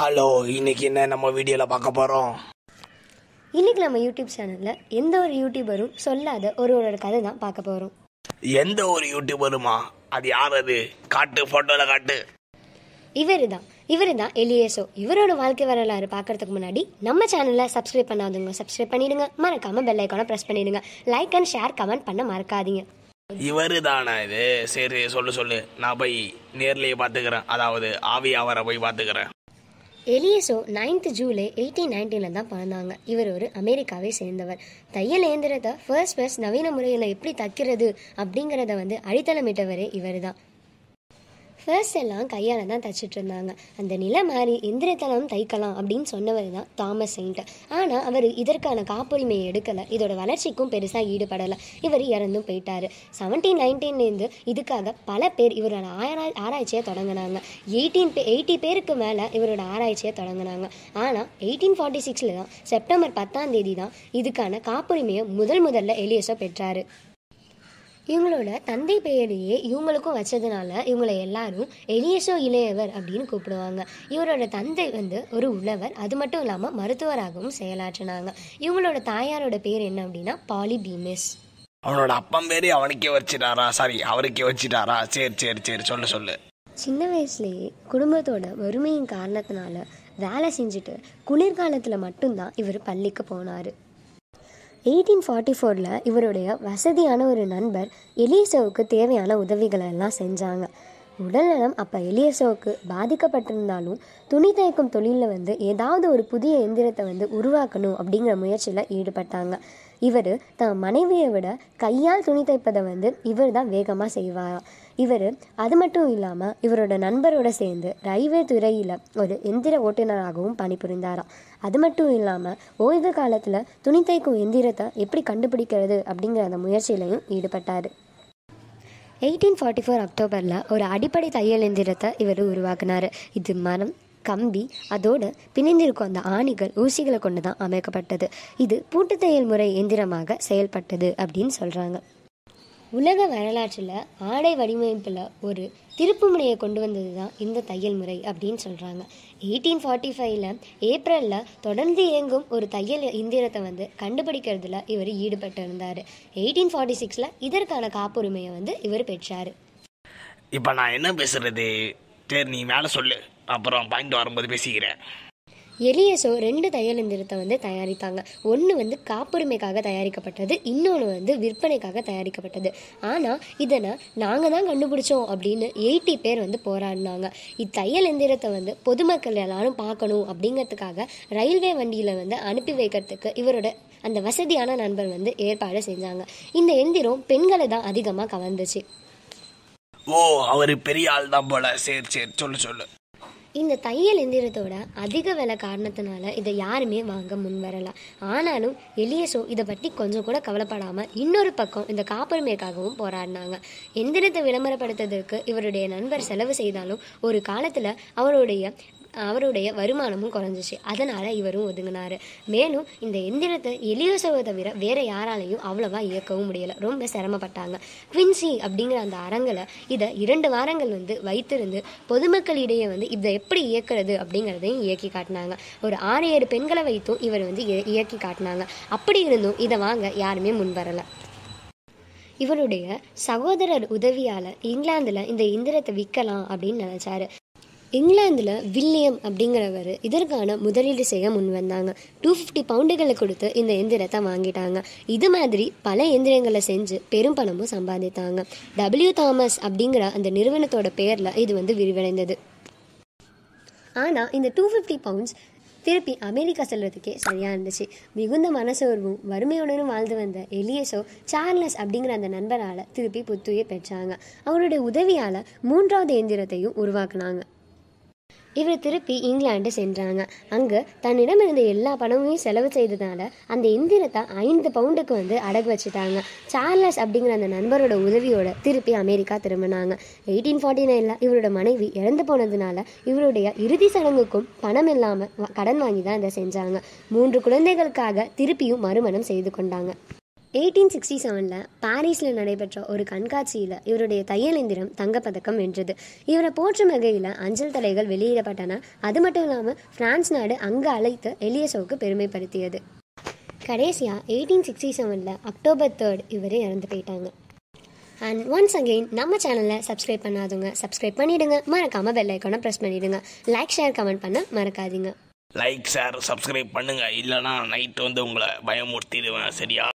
hello இன்னைக்கு என்ன நம்ம வீடியோவில் பார்க்க போகிறோம் இன்னைக்கு நம்ம யூடியூப் சேனலில் எந்த ஒரு யூடியூபரும் சொல்லாத ஒரு ஒரு கதை தான் பார்க்க போகிறோம் எந்த ஒரு யூடியூபருமா அது யார் அது காட்டு ஃபோட்டோவில் காட்டு இவர் தான் இவர் தான் எலியேசோ இவரோட வாழ்க்கை வரலாறு பார்க்கறதுக்கு முன்னாடி நம்ம சேனலில் சப்ஸ்கிரைப் பண்ணாதவங்க சப்ஸ்கிரைப் பண்ணிடுங்க மறக்காமல் பெல் ஐக்கானை ப்ரெஸ் பண்ணிடுங்க லைக் அண்ட் ஷேர் கமெண்ட் பண்ண மறக்காதீங்க இவரு தானா இது சரி சொல்லு சொல்லு நான் போய் நேர்லேயே பார்த்துக்கிறேன் அதாவது ஆவி அவரை போய் பார்த்துக்கிறேன் எலியசோ நைன்த் ஜூலை எயிட்டீன் நைன்டீனில் தான் பிறந்தாங்க இவர் ஒரு அமெரிக்காவை சேர்ந்தவர் தையல் இயந்திரத்தை ஃபர்ஸ்ட் ஃபர்ஸ்ட் நவீன முறையில் எப்படி தைக்கிறது அப்படிங்கிறத வந்து அடித்தளமிட்டவரே இவர் தான் ஃபர்ஸ்ட் எல்லாம் கையால் தான் தைச்சிட்டு இருந்தாங்க அந்த நிலை மாறி எந்திரத்தலம் தைக்கலாம் அப்படின்னு சொன்னவர் தான் தாமஸ் செயின்ட் ஆனால் அவர் இதற்கான காப்புரிமையை எடுக்கலை இதோட வளர்ச்சிக்கும் பெருசாக ஈடுபடலை இவர் இறந்தும் போயிட்டார் செவன்டீன் நைன்டீன்லேருந்து இதுக்காக பல பேர் இவரோட ஆரா ஆராய்ச்சியை தொடங்கினாங்க எயிட்டீன் பே எயிட்டி பேருக்கு மேலே இவரோட ஆராய்ச்சியை தொடங்கினாங்க ஆனால் எயிட்டீன் ஃபார்ட்டி சிக்ஸில் தான் செப்டம்பர் பத்தாம் தேதி தான் இதுக்கான காப்புரிமையை முதல் முதல்ல எலியஸோ பெற்றார் இவங்களோட தந்தை பெயரையே இவங்களுக்கும் வச்சதுனால இவங்களை எல்லாரும் எலியசோ இளையவர் அப்படின்னு கூப்பிடுவாங்க இவரோட தந்தை வந்து ஒரு உழவர் அது மட்டும் இல்லாமல் மருத்துவராகவும் செயலாற்றினாங்க இவங்களோட தாயாரோட பேர் என்ன அப்படின்னா பாலி பீமிஸ் அவனோட அப்பா பேரே அவனுக்கே வச்சிட்டாரா சாரி அவருக்கே வச்சிட்டாரா சரி சரி சரி சொல்லு சொல்லு சின்ன வயசுலேயே குடும்பத்தோட வறுமையின் காரணத்தினால வேலை செஞ்சுட்டு குளிர்காலத்தில் மட்டும்தான் இவர் பள்ளிக்கு போனார் எயிட்டீன் ஃபார்ட்டி ஃபோரில் இவருடைய வசதியான ஒரு நண்பர் எலிசோவுக்கு தேவையான உதவிகளை எல்லாம் செஞ்சாங்க உடல்நலம் அப்போ எலியசோவுக்கு பாதிக்கப்பட்டிருந்தாலும் துணி தைக்கும் தொழிலில் வந்து ஏதாவது ஒரு புதிய எந்திரத்தை வந்து உருவாக்கணும் அப்படிங்கிற முயற்சியில் ஈடுபட்டாங்க இவர் தன் மனைவியை விட கையால் துணி தைப்பதை வந்து இவர் தான் வேகமாக செய்வாராம் இவர் அது மட்டும் இல்லாமல் இவரோட நண்பரோட சேர்ந்து ரயில்வே துறையில் ஒரு எந்திர ஓட்டுநராகவும் பணிபுரிந்தாராம் அது மட்டும் இல்லாமல் ஓய்வு காலத்தில் துணி தைக்கும் எந்திரத்தை எப்படி கண்டுபிடிக்கிறது அப்படிங்கிற அந்த முயற்சியிலையும் ஈடுபட்டார் எயிட்டீன் ஃபார்ட்டி ஃபோர் அக்டோபரில் ஒரு அடிப்படை தையல் எந்திரத்தை இவர் உருவாக்குனார் இது மரம் கம்பி அதோடு பிணைந்திருக்கும் அந்த ஆணிகள் ஊசிகளை கொண்டு தான் அமைக்கப்பட்டது இது பூட்டு தையல் முறை எந்திரமாக செயல்பட்டது அப்படின்னு சொல்கிறாங்க உலக வரலாற்றில் ஆடை வடிவமைப்பில் ஒரு திருப்புமுனையை கொண்டு வந்தது தான் இந்த தையல் முறை அப்படின்னு சொல்கிறாங்க எயிட்டீன் ஃபார்ட்டி ஃபைவ்ல ஏப்ரலில் தொடர்ந்து இயங்கும் ஒரு தையல் இந்திரத்தை வந்து கண்டுபிடிக்கிறதுல இவர் ஈடுபட்டு இருந்தார் எயிட்டீன் ஃபார்ட்டி சிக்ஸில் இதற்கான காப்புரிமையை வந்து இவர் பெற்றார் இப்போ நான் என்ன பேசுறது சரி நீ மேலே சொல்லு அப்புறம் பாயிண்ட் வரும்போது பேசிக்கிறேன் எலியசோ ரெண்டு தையல் எந்திரத்தை வந்து தயாரித்தாங்க ஒன்று வந்து காப்புரிமைக்காக தயாரிக்கப்பட்டது இன்னொன்று வந்து விற்பனைக்காக தயாரிக்கப்பட்டது ஆனால் இதனை நாங்கள் தான் கண்டுபிடிச்சோம் அப்படின்னு எயிட்டி பேர் வந்து போராடினாங்க இத்தையல் எந்திரத்தை வந்து பொதுமக்கள் எல்லாரும் பார்க்கணும் அப்படிங்கிறதுக்காக ரயில்வே வண்டியில் வந்து அனுப்பி வைக்கிறதுக்கு இவரோட அந்த வசதியான நண்பர் வந்து ஏற்பாடு செஞ்சாங்க இந்த எந்திரம் பெண்களை தான் அதிகமாக கவர்ந்துச்சு ஓ அவர் பெரிய ஆள் தான் போல சரி சரி சொல்லு சொல்லு இந்த தையல் எந்திரத்தோட அதிக விலை காரணத்தினால இதை யாருமே வாங்க முன் வரலாம் ஆனாலும் எலியசோ இதை பற்றி கொஞ்சம் கூட கவலைப்படாமல் இன்னொரு பக்கம் இந்த காப்புரிமைக்காகவும் போராடினாங்க எந்திரத்தை விளம்பரப்படுத்துவதற்கு இவருடைய நண்பர் செலவு செய்தாலும் ஒரு காலத்தில் அவருடைய அவருடைய வருமானமும் குறைஞ்சிச்சு அதனால் இவரும் ஒதுங்கினார் மேலும் இந்த எந்திரத்தை எலியோசவை தவிர வேறு யாராலையும் அவ்வளோவா இயக்கவும் முடியலை ரொம்ப சிரமப்பட்டாங்க குவின்சி அப்படிங்கிற அந்த அரங்கில் இதை இரண்டு வாரங்கள் வந்து வைத்திருந்து பொதுமக்களிடையே வந்து இதை எப்படி இயக்கிறது அப்படிங்கிறதையும் இயக்கி காட்டினாங்க ஒரு ஆறு ஏழு பெண்களை வைத்தும் இவர் வந்து இயக்கி காட்டினாங்க அப்படி இருந்தும் இதை வாங்க யாருமே முன் வரலை இவருடைய சகோதரர் உதவியால் இங்கிலாந்தில் இந்த இந்திரத்தை விற்கலாம் அப்படின்னு நினச்சாரு இங்கிலாந்தில் வில்லியம் அப்படிங்கிறவர் இதற்கான முதலீடு செய்ய முன் வந்தாங்க டூ ஃபிஃப்டி பவுண்டுகளை கொடுத்து இந்த எந்திரத்தை வாங்கிட்டாங்க இது மாதிரி பல எந்திரங்களை செஞ்சு பெரும் பணமும் சம்பாதித்தாங்க டபிள்யூ தாமஸ் அப்படிங்கிற அந்த நிறுவனத்தோட பேரில் இது வந்து விரிவடைந்தது ஆனால் இந்த டூ ஃபிஃப்டி பவுண்ட்ஸ் திருப்பி அமெரிக்கா செல்வதுக்கே சரியாக இருந்துச்சு மிகுந்த மனசோர்வும் வறுமையுடனும் வாழ்ந்து வந்த எலியஸோ சார்லஸ் அப்படிங்கிற அந்த நண்பரால் திருப்பி புத்துயிர் பெற்றாங்க அவருடைய உதவியால் மூன்றாவது எந்திரத்தையும் உருவாக்குனாங்க இவர் திருப்பி இங்கிலாந்து சென்றாங்க அங்கே தன்னிடம் இருந்த எல்லா பணமும் செலவு செய்ததால அந்த எந்திரத்தை ஐந்து பவுண்டுக்கு வந்து அடகு வச்சுட்டாங்க சார்லஸ் அப்படிங்கிற அந்த நண்பரோட உதவியோட திருப்பி அமெரிக்கா திரும்பினாங்க எயிட்டீன் ஃபார்ட்டி நைனில் இவரோட மனைவி இறந்து போனதுனால இவருடைய இறுதி சடங்குக்கும் பணம் இல்லாமல் கடன் வாங்கி தான் இதை செஞ்சாங்க மூன்று குழந்தைகளுக்காக திருப்பியும் மறுமணம் செய்து கொண்டாங்க எயிட்டீன் சிக்ஸ்டி செவனில் பாரிஸில் நடைபெற்ற ஒரு கண்காட்சியில் இவருடைய தையலேந்திரம் தங்கப்பதக்கம் வென்றது இவரை போற்றும் வகையில் அஞ்சல் தலைகள் வெளியிடப்பட்டன அது மட்டும் இல்லாமல் பிரான்ஸ் நாடு அங்கு அழைத்து எலியசோவுக்கு பெருமைப்படுத்தியது கடைசியாக எயிட்டீன் சிக்ஸ்டி செவனில் அக்டோபர் தேர்ட் இவரே இறந்து போயிட்டாங்க அண்ட் ஒன்ஸ் அகெயின் நம்ம சேனலில் சப்ஸ்கிரைப் பண்ணாதுங்க சப்ஸ்கிரைப் பண்ணிவிடுங்க மறக்காமல் பெல் ஐக்கானை ப்ரெஸ் பண்ணிவிடுங்க லைக் ஷேர் கமெண்ட் பண்ண மறக்காதீங்க லைக் ஷேர் சப்ஸ்கிரைப் பண்ணுங்கள் இல்லைனா நைட் வந்து உங்களை பயமுறுத்திடுவேன் சரியா